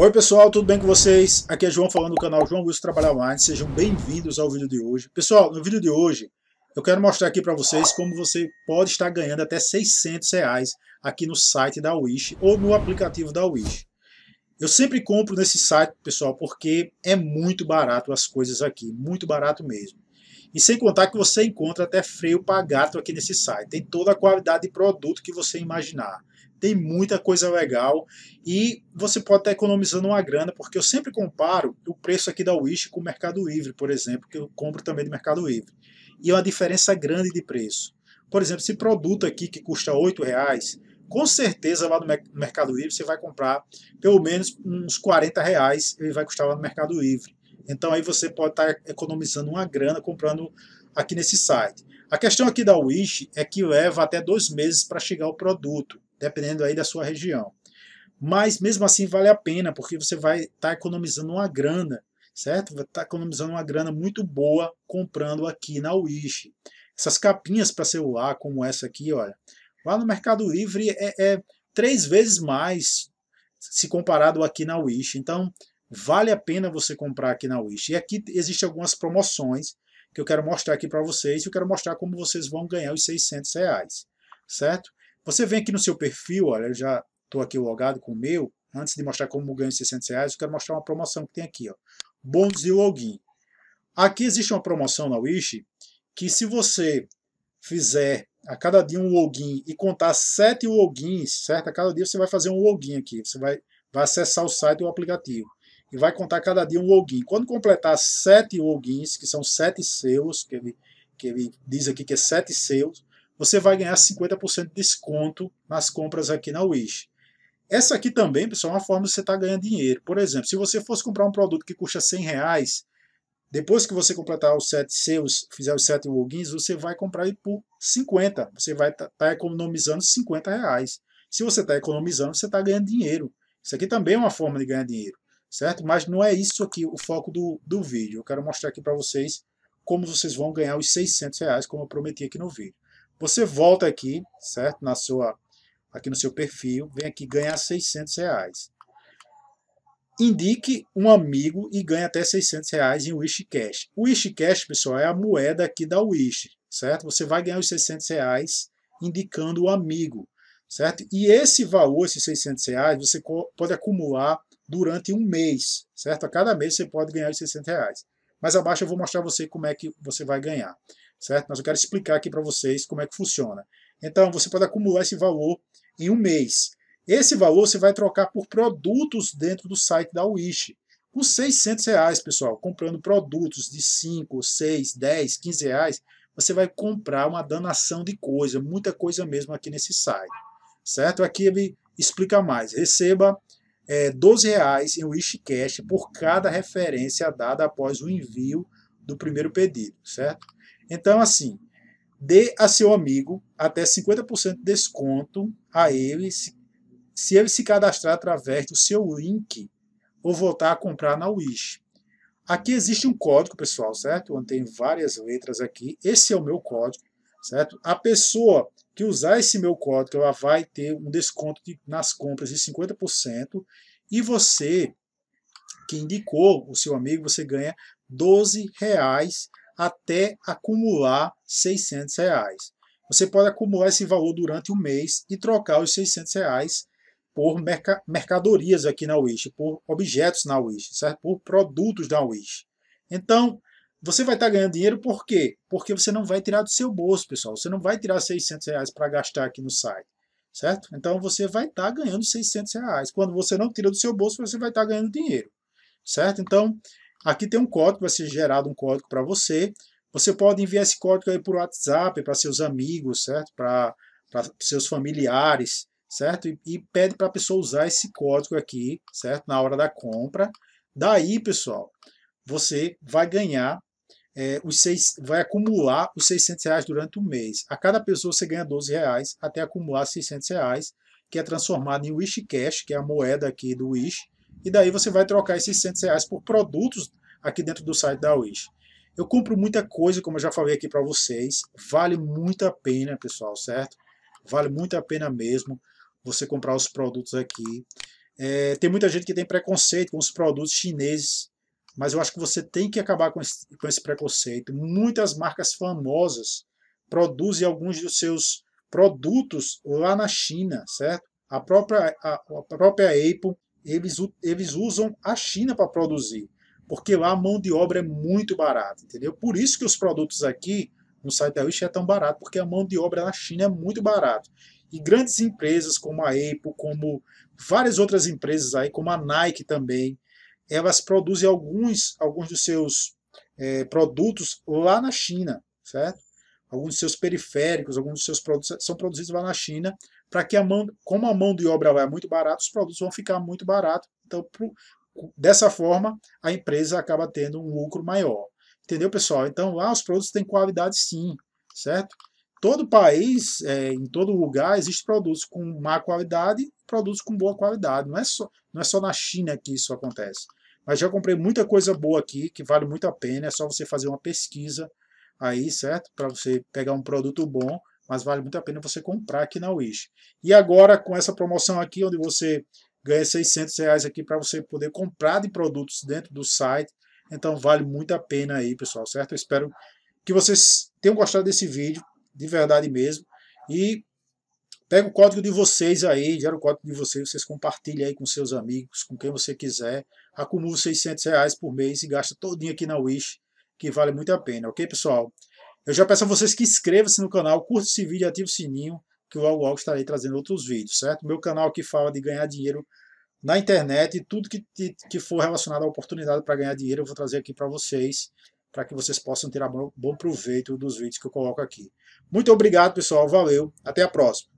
Oi pessoal, tudo bem com vocês? Aqui é João falando do canal João Augusto Trabalhar Online, sejam bem-vindos ao vídeo de hoje. Pessoal, no vídeo de hoje eu quero mostrar aqui para vocês como você pode estar ganhando até 600 reais aqui no site da Wish ou no aplicativo da Wish. Eu sempre compro nesse site, pessoal, porque é muito barato as coisas aqui, muito barato mesmo. E sem contar que você encontra até freio para gato aqui nesse site. Tem toda a qualidade de produto que você imaginar. Tem muita coisa legal e você pode estar economizando uma grana, porque eu sempre comparo o preço aqui da Wish com o Mercado Livre, por exemplo, que eu compro também do Mercado Livre. E é uma diferença grande de preço. Por exemplo, esse produto aqui que custa R$ reais, com certeza lá no Mercado Livre você vai comprar pelo menos uns 40 reais, ele vai custar lá no Mercado Livre. Então aí você pode estar tá economizando uma grana comprando aqui nesse site. A questão aqui da Wish é que leva até dois meses para chegar o produto, dependendo aí da sua região. Mas mesmo assim vale a pena, porque você vai estar tá economizando uma grana, certo? Vai estar tá economizando uma grana muito boa comprando aqui na Wish. Essas capinhas para celular, como essa aqui, olha, lá no Mercado Livre é, é três vezes mais se comparado aqui na Wish. Então, Vale a pena você comprar aqui na Wish. E aqui existem algumas promoções que eu quero mostrar aqui para vocês. Eu quero mostrar como vocês vão ganhar os 600 reais, certo? Você vem aqui no seu perfil, olha, eu já estou aqui logado com o meu. Antes de mostrar como ganho os 600 reais, eu quero mostrar uma promoção que tem aqui, ó. Bônus de login. Aqui existe uma promoção na Wish que se você fizer a cada dia um login e contar sete logins, certo? A cada dia você vai fazer um login aqui, você vai, vai acessar o site ou o aplicativo e vai contar cada dia um login. Quando completar sete logins, que são sete selos, que ele, que ele diz aqui que é sete selos, você vai ganhar 50% de desconto nas compras aqui na Wish. Essa aqui também, pessoal, é uma forma de você estar tá ganhando dinheiro. Por exemplo, se você fosse comprar um produto que custa 100 reais, depois que você completar os sete seus, fizer os sete logins, você vai comprar ele por 50. Você vai estar tá, tá economizando 50 reais. Se você está economizando, você está ganhando dinheiro. Isso aqui também é uma forma de ganhar dinheiro certo? Mas não é isso aqui o foco do, do vídeo. Eu quero mostrar aqui para vocês como vocês vão ganhar os 600 reais, como eu prometi aqui no vídeo. Você volta aqui, certo? Na sua, aqui no seu perfil, vem aqui ganhar 600 reais. Indique um amigo e ganhe até 600 reais em Wish Cash. O Wish Cash, pessoal, é a moeda aqui da Wish, certo? Você vai ganhar os 600 reais indicando o amigo, certo? E esse valor, esses 600 reais, você pode acumular durante um mês, certo? A cada mês você pode ganhar os 60 reais. Mas abaixo eu vou mostrar você como é que você vai ganhar, certo? Mas eu quero explicar aqui para vocês como é que funciona. Então, você pode acumular esse valor em um mês. Esse valor você vai trocar por produtos dentro do site da Wish. Com 600 reais, pessoal, comprando produtos de 5, 6, 10, 15 reais, você vai comprar uma danação de coisa, muita coisa mesmo aqui nesse site, certo? Aqui ele explica mais. Receba é, 12 reais em Cash por cada referência dada após o envio do primeiro pedido, certo? Então, assim, dê a seu amigo até 50% de desconto a ele se, se ele se cadastrar através do seu link ou voltar a comprar na Wish. Aqui existe um código, pessoal, certo? Onde tem várias letras aqui. Esse é o meu código, certo? A pessoa que usar esse meu código, ela vai ter um desconto de, nas compras de 50%, e você que indicou o seu amigo, você ganha 12 reais até acumular 600 reais. Você pode acumular esse valor durante um mês e trocar os 600 reais por mercadorias aqui na Wish, por objetos na Wish, certo? por produtos da Wish. Então, você vai estar tá ganhando dinheiro por quê? Porque você não vai tirar do seu bolso, pessoal. Você não vai tirar 600 reais para gastar aqui no site, certo? Então você vai estar tá ganhando 600 reais. Quando você não tira do seu bolso, você vai estar tá ganhando dinheiro, certo? Então aqui tem um código, vai ser gerado um código para você. Você pode enviar esse código aí por WhatsApp para seus amigos, certo? Para seus familiares, certo? E, e pede para a pessoa usar esse código aqui, certo? Na hora da compra. Daí, pessoal, você vai ganhar é, os seis, vai acumular os 600 reais durante o mês. A cada pessoa você ganha 12 reais até acumular 600 reais, que é transformado em Wish Cash, que é a moeda aqui do Wish, e daí você vai trocar esses 600 reais por produtos aqui dentro do site da Wish. Eu compro muita coisa, como eu já falei aqui para vocês, vale muito a pena, pessoal, certo? Vale muito a pena mesmo você comprar os produtos aqui. É, tem muita gente que tem preconceito com os produtos chineses, mas eu acho que você tem que acabar com esse, com esse preconceito. Muitas marcas famosas produzem alguns dos seus produtos lá na China, certo? A própria, a, a própria Apple, eles, eles usam a China para produzir, porque lá a mão de obra é muito barata, entendeu? Por isso que os produtos aqui no site da Wish é tão barato, porque a mão de obra na China é muito barata. E grandes empresas como a Apple, como várias outras empresas aí, como a Nike também, elas produzem alguns, alguns dos seus é, produtos lá na China, certo? Alguns dos seus periféricos, alguns dos seus produtos são produzidos lá na China, para que a mão, como a mão de obra lá é muito barata, os produtos vão ficar muito baratos. Então, pro, dessa forma, a empresa acaba tendo um lucro maior. Entendeu, pessoal? Então, lá os produtos têm qualidade sim, certo? Todo país, é, em todo lugar, existem produtos com má qualidade, produtos com boa qualidade. Não é só, não é só na China que isso acontece. Mas já comprei muita coisa boa aqui, que vale muito a pena. É só você fazer uma pesquisa aí, certo? Para você pegar um produto bom, mas vale muito a pena você comprar aqui na Wish. E agora, com essa promoção aqui, onde você ganha 600 reais aqui para você poder comprar de produtos dentro do site. Então, vale muito a pena aí, pessoal, certo? Eu espero que vocês tenham gostado desse vídeo, de verdade mesmo. E Pega o código de vocês aí, gera o código de vocês, vocês compartilham aí com seus amigos, com quem você quiser. Acumula 600 reais por mês e gasta todinho aqui na Wish, que vale muito a pena, ok, pessoal? Eu já peço a vocês que inscrevam-se no canal, curta esse vídeo e ative o sininho, que logo logo estarei trazendo outros vídeos, certo? Meu canal aqui fala de ganhar dinheiro na internet e tudo que, que for relacionado à oportunidade para ganhar dinheiro eu vou trazer aqui para vocês, para que vocês possam tirar bom proveito dos vídeos que eu coloco aqui. Muito obrigado, pessoal. Valeu. Até a próxima.